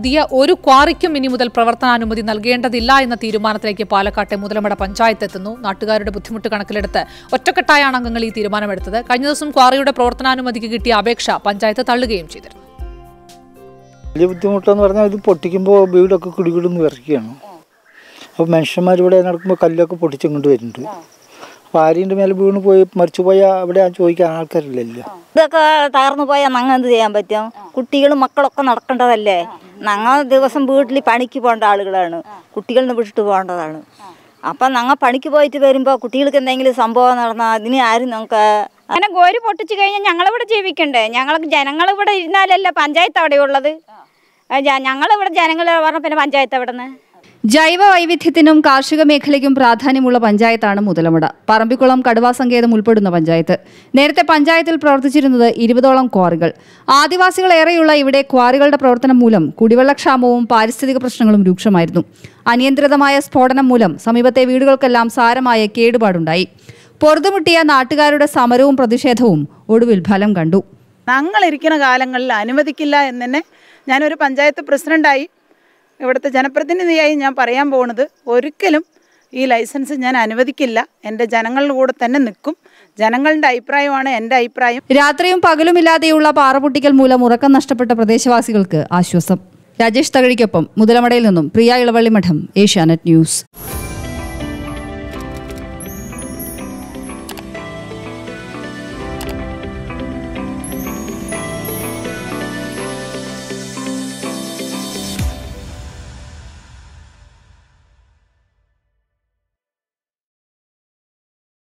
പുതിയ ഒരു ക്വാറിക്കും ഇനി മുതൽ പ്രവർത്തനാനുമതി നൽകേണ്ടതില്ല എന്ന തീരുമാനത്തിലേക്ക് പാലക്കാട്ടെ മുതലമട പഞ്ചായത്ത് എത്തുന്നു നാട്ടുകാരുടെ ബുദ്ധിമുട്ട് കണക്കിലെടുത്ത് ഒറ്റക്കെട്ടായാണ് അംഗങ്ങൾ ഈ തീരുമാനമെടുത്തത് കഴിഞ്ഞ ദിവസം ക്വാറിയുടെ പ്രവർത്തനാനുമതിക്ക് കിട്ടിയ അപേക്ഷ പഞ്ചായത്ത് തള്ളുകയും ചെയ്തിരുന്നു വലിയ ബുദ്ധിമുട്ടെന്ന് പറഞ്ഞാൽ ഇത് പൊട്ടിക്കുമ്പോൾ വീടൊക്കെ കുടികിടുന്ന് വിറക്കുകയാണ് അപ്പോൾ മനുഷ്യന്മാർ ഇവിടെ നടക്കുമ്പോൾ കല്ലൊക്കെ പൊട്ടിച്ചങ്ങോട്ട് വരുന്നുണ്ട് അപ്പോൾ ആര്യൻ്റെ മേലെ വീണ് പോയി മരിച്ചു പോയാൽ അവിടെ ചോദിക്കാൻ ആൾക്കാരില്ലല്ലോ ഇതൊക്കെ തകർന്നു പോയാൽ ഞങ്ങൾ എന്ത് ചെയ്യാൻ പറ്റും കുട്ടികളും മക്കളൊക്കെ നടക്കേണ്ടതല്ലേ ഞങ്ങൾ ദിവസം വീട്ടിൽ പണിക്ക് പോകേണ്ട ആളുകളാണ് കുട്ടികളെ വിട്ടിട്ട് പോകേണ്ടതാണ് അപ്പം ഞങ്ങൾ പണിക്ക് പോയിട്ട് വരുമ്പോൾ കുട്ടികൾക്ക് എന്തെങ്കിലും സംഭവം നടന്നാൽ അതിന് ആരും നമുക്ക് അങ്ങനെ ഗോരി പൊട്ടിച്ചു കഴിഞ്ഞാൽ ഞങ്ങളിവിടെ ജീവിക്കണ്ടേ ഞങ്ങൾക്ക് ജനങ്ങൾ ഇവിടെ ഇരുന്നാലല്ലേ പഞ്ചായത്ത് അവിടെ ഉള്ളത് ഞങ്ങളിവിടെ ജനങ്ങൾ പറഞ്ഞ പിന്നെ പഞ്ചായത്ത് അവിടെ നിന്ന് ജൈവ വൈവിധ്യത്തിനും കാർഷിക മേഖലയ്ക്കും പ്രാധാന്യമുള്ള പഞ്ചായത്താണ് മുതലമട പറമ്പിക്കുളം കടുവാ സങ്കേതം ഉൾപ്പെടുന്ന പഞ്ചായത്ത് നേരത്തെ പഞ്ചായത്തിൽ പ്രവർത്തിച്ചിരുന്നത് ഇരുപതോളം ക്വാറികൾ ആദിവാസികൾ ഏറെയുള്ള ഇവിടെ ക്വാറികളുടെ പ്രവർത്തനം മൂലം കുടിവെള്ളക്ഷാമവും പാരിസ്ഥിതിക പ്രശ്നങ്ങളും രൂക്ഷമായിരുന്നു അനിയന്ത്രിതമായ സ്ഫോടനം മൂലം സമീപത്തെ വീടുകൾക്കെല്ലാം സാരമായ കേടുപാടുണ്ടായി പൊറുതുമുട്ടിയ നാട്ടുകാരുടെ സമരവും പ്രതിഷേധവും ഒടുവിൽ ഫലം കണ്ടു ഞങ്ങൾ ഇരിക്കുന്ന കാലങ്ങളിൽ അനുവദിക്കില്ല എന്നെ ഞാനൊരു പഞ്ചായത്ത് പ്രസിഡന്റായി ഇവിടുത്തെ ജനപ്രതിനിധിയായി ഞാൻ പറയാൻ പോകുന്നത് ഒരിക്കലും ഈ ലൈസൻസ് ഞാൻ അനുവദിക്കില്ല എൻ്റെ ജനങ്ങളുടെ കൂടെ തന്നെ നിൽക്കും ജനങ്ങളുടെ അഭിപ്രായമാണ് എൻ്റെ അഭിപ്രായം രാത്രിയും പകലുമില്ലാതെയുള്ള പാറപൊട്ടിക്കൽ മൂലം ഉറക്കം നഷ്ടപ്പെട്ട പ്രദേശവാസികൾക്ക് ആശ്വാസം രാജേഷ് തകഴിക്കൊപ്പം മുതലമടയിൽ നിന്നും പ്രിയ ഇളവള്ളി മഠം ഏഷ്യാനെറ്റ് ന്യൂസ്